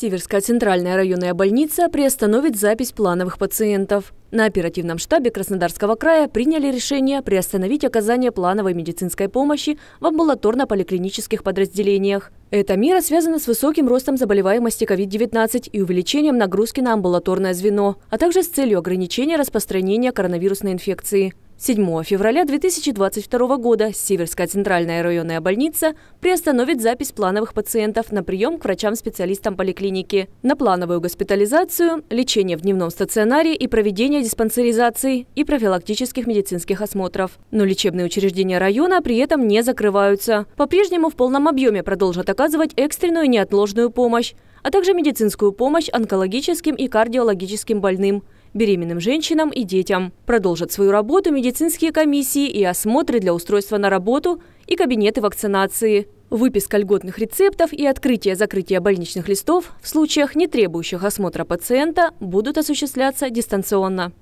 Северская центральная районная больница приостановит запись плановых пациентов. На оперативном штабе Краснодарского края приняли решение приостановить оказание плановой медицинской помощи в амбулаторно-поликлинических подразделениях. Эта мера связана с высоким ростом заболеваемости COVID-19 и увеличением нагрузки на амбулаторное звено, а также с целью ограничения распространения коронавирусной инфекции. 7 февраля 2022 года Сиверская центральная районная больница приостановит запись плановых пациентов на прием к врачам-специалистам поликлиники, на плановую госпитализацию, лечение в дневном стационаре и проведение диспансеризации и профилактических медицинских осмотров. Но лечебные учреждения района при этом не закрываются. По-прежнему в полном объеме продолжат оказывать экстренную неотложную помощь, а также медицинскую помощь онкологическим и кардиологическим больным – беременным женщинам и детям. Продолжат свою работу медицинские комиссии и осмотры для устройства на работу и кабинеты вакцинации. Выписка льготных рецептов и открытие-закрытие больничных листов в случаях, не требующих осмотра пациента, будут осуществляться дистанционно.